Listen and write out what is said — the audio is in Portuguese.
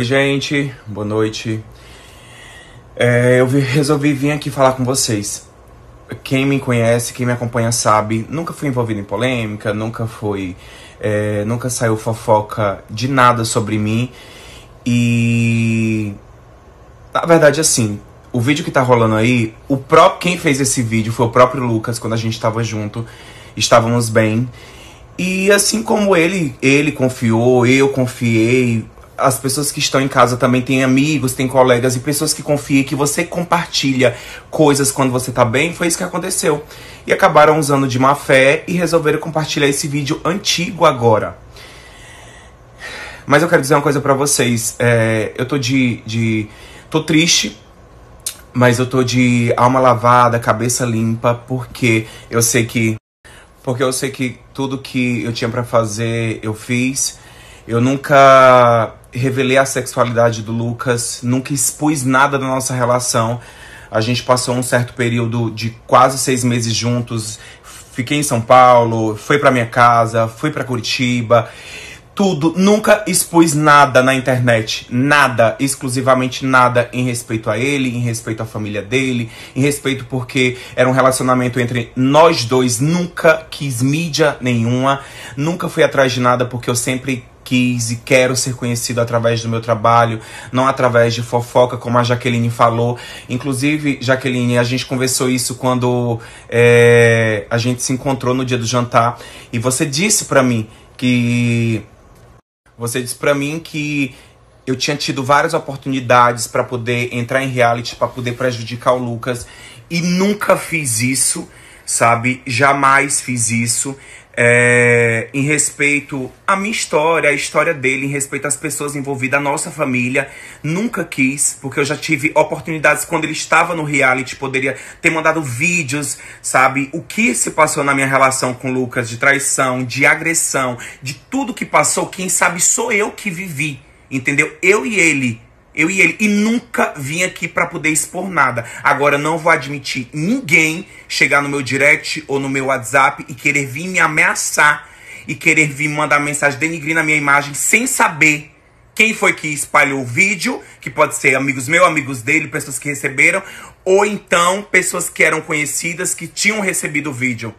Oi, gente, boa noite. É, eu resolvi vir aqui falar com vocês. Quem me conhece, quem me acompanha sabe, nunca fui envolvido em polêmica, nunca foi. É, nunca saiu fofoca de nada sobre mim. E. Na verdade, assim, o vídeo que tá rolando aí, o próprio quem fez esse vídeo foi o próprio Lucas, quando a gente tava junto, estávamos bem. E assim como ele, ele confiou, eu confiei, as pessoas que estão em casa também têm amigos, têm colegas e pessoas que confiem que você compartilha coisas quando você tá bem. Foi isso que aconteceu. E acabaram usando de má fé e resolveram compartilhar esse vídeo antigo agora. Mas eu quero dizer uma coisa para vocês. É, eu tô de, de. tô triste, mas eu tô de alma lavada, cabeça limpa, porque eu sei que. Porque eu sei que tudo que eu tinha para fazer eu fiz. Eu nunca revelei a sexualidade do Lucas, nunca expus nada da nossa relação. A gente passou um certo período de quase seis meses juntos. Fiquei em São Paulo, fui para minha casa, fui para Curitiba. Tudo, nunca expus nada na internet, nada, exclusivamente nada em respeito a ele, em respeito à família dele, em respeito porque era um relacionamento entre nós dois, nunca quis mídia nenhuma, nunca fui atrás de nada porque eu sempre quis e quero ser conhecido através do meu trabalho, não através de fofoca, como a Jaqueline falou. Inclusive, Jaqueline, a gente conversou isso quando é, a gente se encontrou no dia do jantar e você disse para mim que. Você disse para mim que eu tinha tido várias oportunidades para poder entrar em reality, para poder prejudicar o Lucas e nunca fiz isso sabe? Jamais fiz isso. É, em respeito à minha história, à história dele, em respeito às pessoas envolvidas, à nossa família. Nunca quis, porque eu já tive oportunidades quando ele estava no reality, poderia ter mandado vídeos, sabe? O que se passou na minha relação com o Lucas, de traição, de agressão, de tudo que passou, quem sabe sou eu que vivi, entendeu? Eu e ele eu e ele. E nunca vim aqui para poder expor nada. Agora, não vou admitir ninguém chegar no meu direct ou no meu WhatsApp e querer vir me ameaçar e querer vir mandar mensagem denigrir na minha imagem sem saber quem foi que espalhou o vídeo, que pode ser amigos meus, amigos dele, pessoas que receberam, ou então pessoas que eram conhecidas que tinham recebido o vídeo.